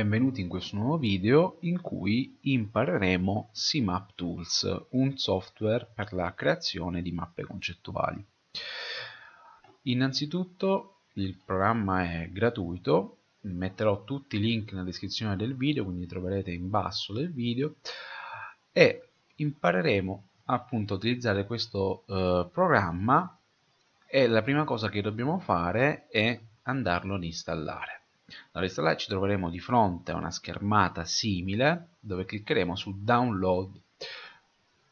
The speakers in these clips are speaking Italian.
benvenuti in questo nuovo video in cui impareremo CMAP Tools, un software per la creazione di mappe concettuali. Innanzitutto il programma è gratuito, metterò tutti i link nella descrizione del video, quindi li troverete in basso del video, e impareremo appunto a utilizzare questo eh, programma e la prima cosa che dobbiamo fare è andarlo ad installare. Allora installare ci troveremo di fronte a una schermata simile dove cliccheremo su download.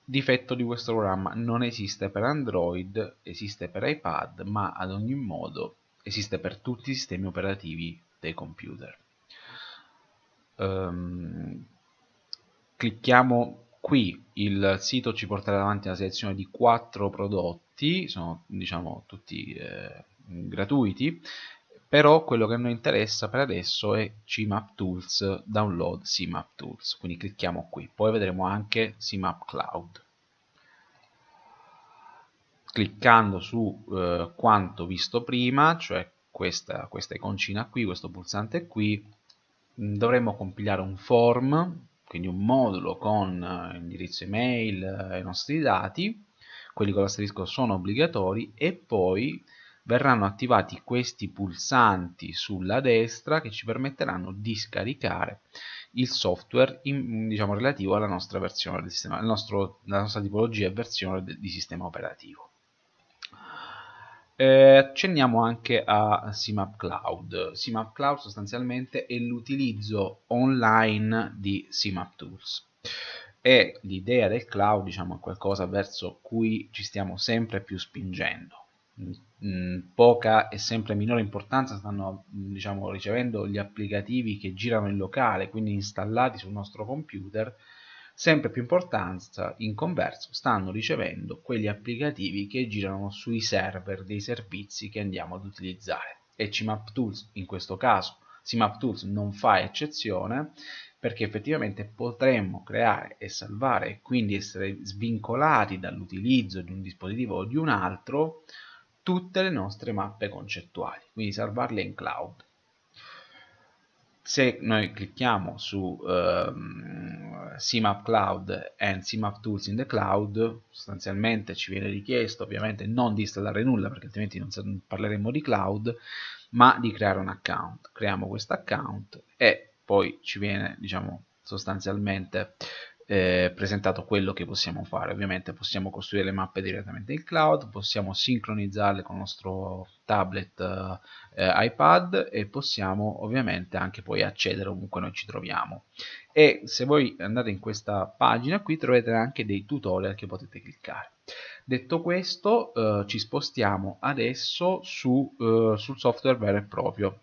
Difetto di questo programma non esiste per Android, esiste per iPad, ma ad ogni modo esiste per tutti i sistemi operativi dei computer. Um, clicchiamo qui, il sito ci porterà davanti a una selezione di 4 prodotti, sono diciamo tutti eh, gratuiti però quello che a noi interessa per adesso è cmap tools download cmap tools quindi clicchiamo qui poi vedremo anche cmap cloud cliccando su eh, quanto visto prima cioè questa, questa iconcina qui questo pulsante qui mm, dovremmo compilare un form quindi un modulo con eh, indirizzo email e eh, i nostri dati quelli con l'asterisco sono obbligatori e poi verranno attivati questi pulsanti sulla destra che ci permetteranno di scaricare il software in, diciamo, relativo alla nostra versione del sistema, nostro, la nostra tipologia e versione de, di sistema operativo. Eh, accenniamo anche a CMAP Cloud. CMAP Cloud sostanzialmente è l'utilizzo online di CMAP Tools e l'idea del cloud diciamo, è qualcosa verso cui ci stiamo sempre più spingendo Mm, poca e sempre minore importanza stanno mm, diciamo, ricevendo gli applicativi che girano in locale, quindi installati sul nostro computer, sempre più importanza in converso stanno ricevendo quegli applicativi che girano sui server dei servizi che andiamo ad utilizzare e CMAP Tools in questo caso CMAP Tools non fa eccezione perché effettivamente potremmo creare e salvare e quindi essere svincolati dall'utilizzo di un dispositivo o di un altro tutte le nostre mappe concettuali, quindi salvarle in cloud. Se noi clicchiamo su ehm, CMAP Cloud e CMAP Tools in the Cloud, sostanzialmente ci viene richiesto ovviamente non di installare nulla perché altrimenti non parleremo di cloud, ma di creare un account. Creiamo questo account e poi ci viene diciamo sostanzialmente eh, presentato quello che possiamo fare. Ovviamente possiamo costruire le mappe direttamente in cloud, possiamo sincronizzarle con il nostro tablet eh, iPad e possiamo ovviamente anche poi accedere ovunque noi ci troviamo. E se voi andate in questa pagina qui troverete anche dei tutorial che potete cliccare. Detto questo eh, ci spostiamo adesso su, eh, sul software vero e proprio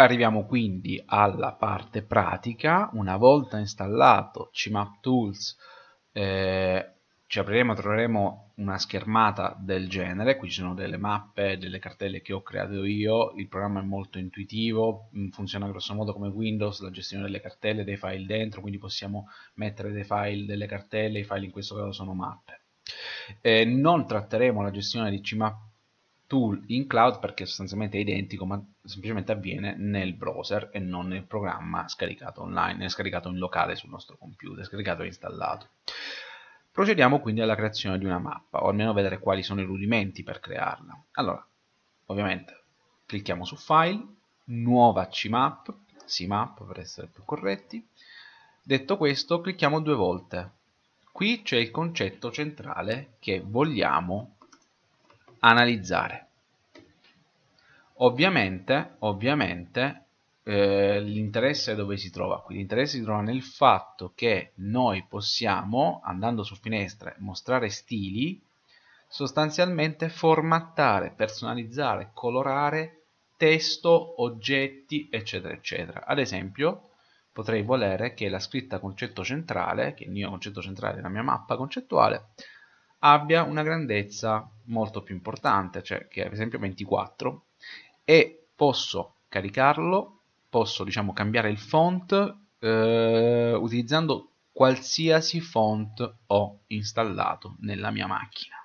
Arriviamo quindi alla parte pratica, una volta installato CMAP Tools eh, ci apriremo e troveremo una schermata del genere, qui ci sono delle mappe, delle cartelle che ho creato io, il programma è molto intuitivo, mm, funziona grossomodo come Windows, la gestione delle cartelle, dei file dentro, quindi possiamo mettere dei file, delle cartelle, i file in questo caso sono mappe. Eh, non tratteremo la gestione di CMAP tool in cloud perché sostanzialmente è identico ma semplicemente avviene nel browser e non nel programma scaricato online, è scaricato in locale sul nostro computer, scaricato e installato. Procediamo quindi alla creazione di una mappa o almeno vedere quali sono i rudimenti per crearla. Allora, ovviamente clicchiamo su File, Nuova CMAP, CMAP per essere più corretti. Detto questo clicchiamo due volte. Qui c'è il concetto centrale che vogliamo analizzare. Ovviamente, ovviamente eh, l'interesse dove si trova? Qui l'interesse si trova nel fatto che noi possiamo, andando su finestre, mostrare stili, sostanzialmente formattare, personalizzare, colorare testo, oggetti, eccetera, eccetera. Ad esempio, potrei volere che la scritta concetto centrale, che il mio concetto centrale è la mia mappa concettuale, abbia una grandezza molto più importante, cioè che è ad esempio 24, e posso caricarlo, posso diciamo cambiare il font eh, utilizzando qualsiasi font ho installato nella mia macchina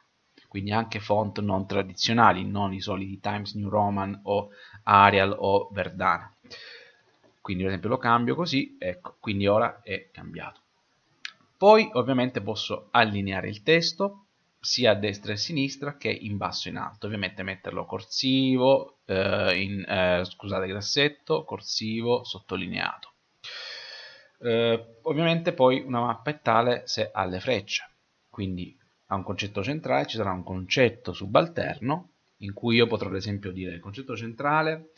quindi anche font non tradizionali, non i soliti Times New Roman o Arial o Verdana. Quindi per esempio lo cambio così, ecco, quindi ora è cambiato. Poi ovviamente posso allineare il testo, sia a destra e a sinistra che in basso e in alto ovviamente metterlo corsivo eh, in, eh, scusate grassetto corsivo sottolineato eh, ovviamente poi una mappa è tale se ha le frecce quindi ha un concetto centrale ci sarà un concetto subalterno in cui io potrò ad esempio dire il concetto centrale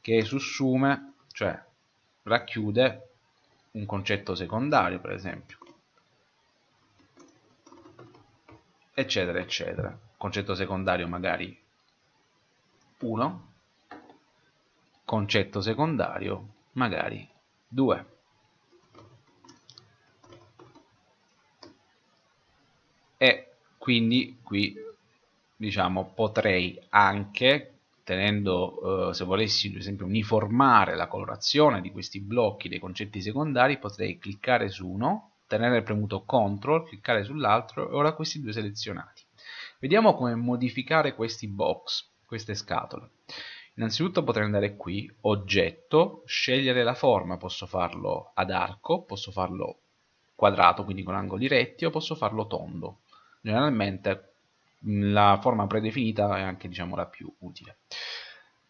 che sussume cioè racchiude un concetto secondario per esempio eccetera, eccetera. Concetto secondario magari 1, concetto secondario magari 2. E quindi qui diciamo potrei anche tenendo eh, se volessi per esempio uniformare la colorazione di questi blocchi dei concetti secondari potrei cliccare su uno tenere premuto CTRL, cliccare sull'altro e ora questi due selezionati. Vediamo come modificare questi box, queste scatole. Innanzitutto potrei andare qui, oggetto, scegliere la forma, posso farlo ad arco, posso farlo quadrato, quindi con angoli retti, o posso farlo tondo. Generalmente mm, la forma predefinita è anche diciamo, la più utile.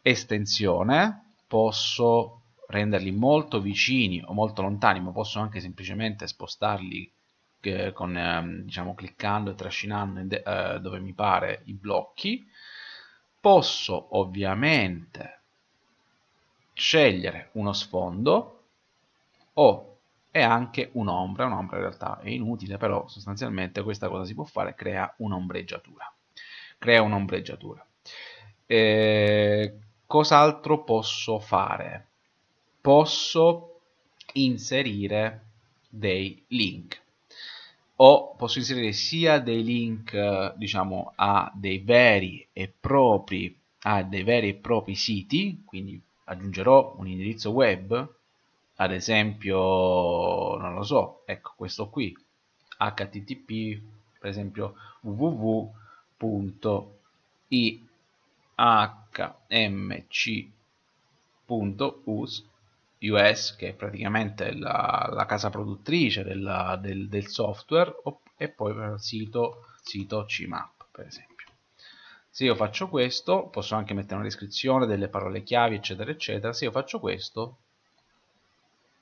Estensione, posso renderli molto vicini o molto lontani, ma posso anche semplicemente spostarli eh, con, eh, diciamo, cliccando e trascinando eh, dove mi pare i blocchi. Posso ovviamente scegliere uno sfondo o e anche un'ombra, un'ombra in realtà è inutile, però sostanzialmente questa cosa si può fare, crea un'ombreggiatura. Crea un'ombreggiatura. Eh, cos'altro posso fare? posso inserire dei link o posso inserire sia dei link diciamo a dei veri e propri a dei veri e propri siti quindi aggiungerò un indirizzo web ad esempio non lo so ecco questo qui http per esempio www.ihmc.us US, che è praticamente la, la casa produttrice della, del, del, software, e poi per il sito, sito CMAP, per esempio. Se io faccio questo, posso anche mettere una descrizione delle parole chiavi, eccetera, eccetera. Se io faccio questo,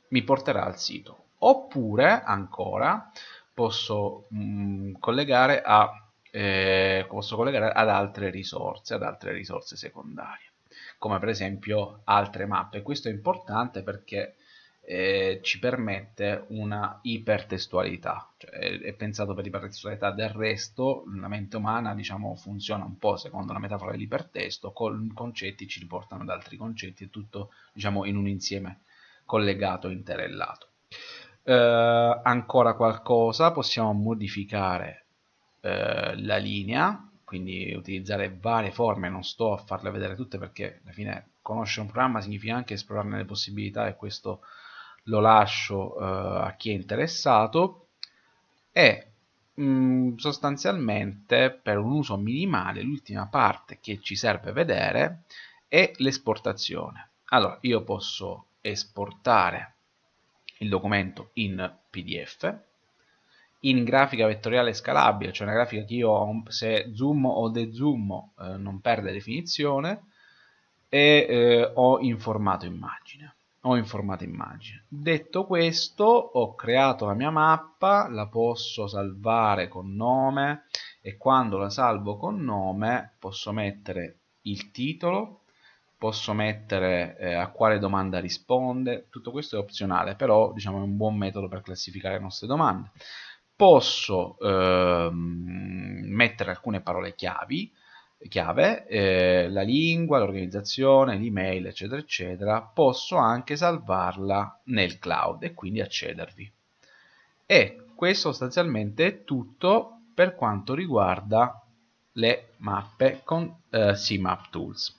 mi porterà al sito. Oppure, ancora, posso, mh, mm, collegare, a, eh, posso collegare ad altre risorse, ad altre risorse secondarie come per esempio altre mappe. Questo è importante perché eh, ci permette una ipertestualità, cioè, è, è, pensato per ipertestualità del resto, la mente umana diciamo, funziona un po' secondo la metafora dell'ipertesto, con concetti ci riportano ad altri concetti, è tutto diciamo, in un insieme collegato, interellato. Eh, ancora qualcosa, possiamo modificare eh, la linea, quindi utilizzare varie forme, non sto a farle vedere tutte perché alla fine conoscere un programma significa anche esplorarne le possibilità e questo lo lascio uh, a chi è interessato e mh, mm, sostanzialmente per un uso minimale l'ultima parte che ci serve vedere è l'esportazione. Allora io posso esportare il documento in PDF in grafica vettoriale scalabile, cioè una grafica che io se zoom o dezoom eh, non perde definizione, e eh, ho informato immagine. Ho informato immagine. Detto questo, ho creato la mia mappa, la posso salvare con nome e quando la salvo con nome posso mettere il titolo, posso mettere eh, a quale domanda risponde, tutto questo è opzionale, però diciamo è un buon metodo per classificare le nostre domande posso ehm, mettere alcune parole chiavi, chiave, eh, la lingua, l'organizzazione, l'email, eccetera, eccetera, posso anche salvarla nel cloud e quindi accedervi. E questo sostanzialmente è tutto per quanto riguarda le mappe con eh, CMAP Tools.